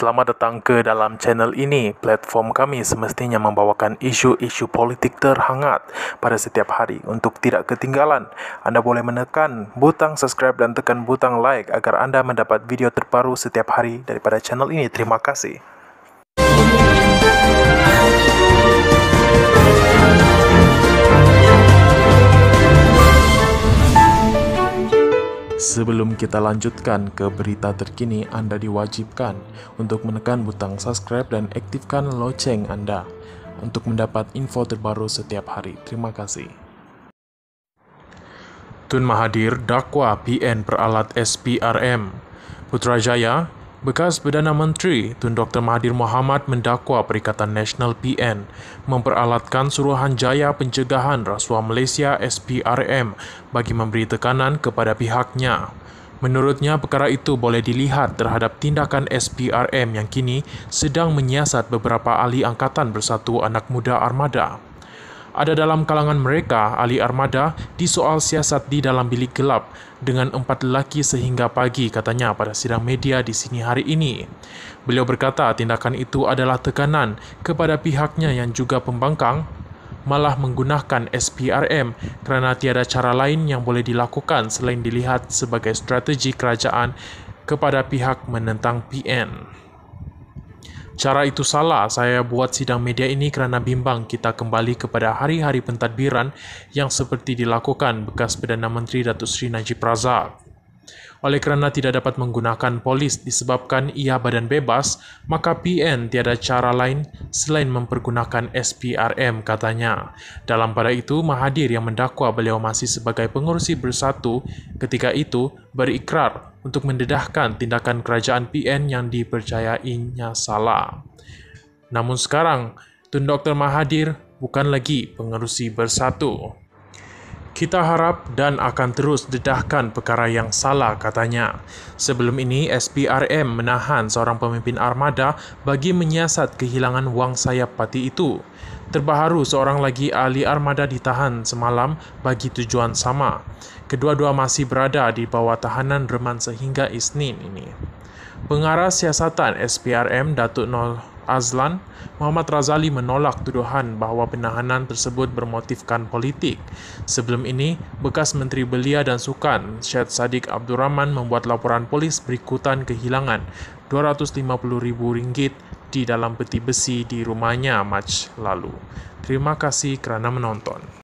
selamat datang ke dalam channel ini. Platform kami semestinya membawakan isu-isu politik terhangat pada setiap hari. Untuk tidak ketinggalan, anda boleh menekan butang subscribe dan tekan butang like agar anda mendapat video terbaru setiap hari daripada channel ini. Terima kasih. Sebelum kita lanjutkan ke berita terkini, Anda diwajibkan untuk menekan butang subscribe dan aktifkan lonceng Anda untuk mendapat info terbaru setiap hari. Terima kasih. Tun Mahadir dakwa PN peralat SPRM. Putrajaya Bekas Perdana Menteri Tun Dr. Mahathir Mohamad mendakwa Perikatan Nasional PN memperalatkan Suruhanjaya Pencegahan Rasuah Malaysia SPRM bagi memberi tekanan kepada pihaknya. Menurutnya, perkara itu boleh dilihat terhadap tindakan SPRM yang kini sedang menyiasat beberapa ahli Angkatan Bersatu Anak Muda Armada ada dalam kalangan mereka ahli armada di soal siasat di dalam bilik gelap dengan empat lelaki sehingga pagi katanya pada sidang media di sini hari ini. Beliau berkata tindakan itu adalah tekanan kepada pihaknya yang juga pembangkang malah menggunakan SPRM kerana tiada cara lain yang boleh dilakukan selain dilihat sebagai strategi kerajaan kepada pihak menentang PN. Cara itu salah. Saya buat sidang media ini kerana bimbang kita kembali kepada hari-hari pentadbiran yang seperti dilakukan bekas Perdana Menteri Datuk Seri Najib Razak. Oleh karena tidak dapat menggunakan polis disebabkan ia badan bebas, maka PN tiada cara lain selain mempergunakan SPRM katanya. Dalam pada itu, Mahathir yang mendakwa beliau masih sebagai pengurusi bersatu ketika itu berikrar untuk mendedahkan tindakan kerajaan PN yang dipercayainya salah. Namun sekarang, Tun Dr. Mahathir bukan lagi pengerusi bersatu. Kita harap dan akan terus dedahkan perkara yang salah katanya. Sebelum ini, SPRM menahan seorang pemimpin armada bagi menyiasat kehilangan wang sayap pati itu. Terbaharu seorang lagi ahli armada ditahan semalam bagi tujuan sama. Kedua-dua masih berada di bawah tahanan reman sehingga Isnin ini. Pengarah siasatan SPRM Datuk Nol Azlan, Muhammad Razali menolak tuduhan bahawa penahanan tersebut bermotifkan politik. Sebelum ini, bekas Menteri Belia dan Sukan, Syed Sadiq Abdul Rahman membuat laporan polis berikutan kehilangan rm ringgit di dalam peti besi di rumahnya Mac lalu. Terima kasih kerana menonton.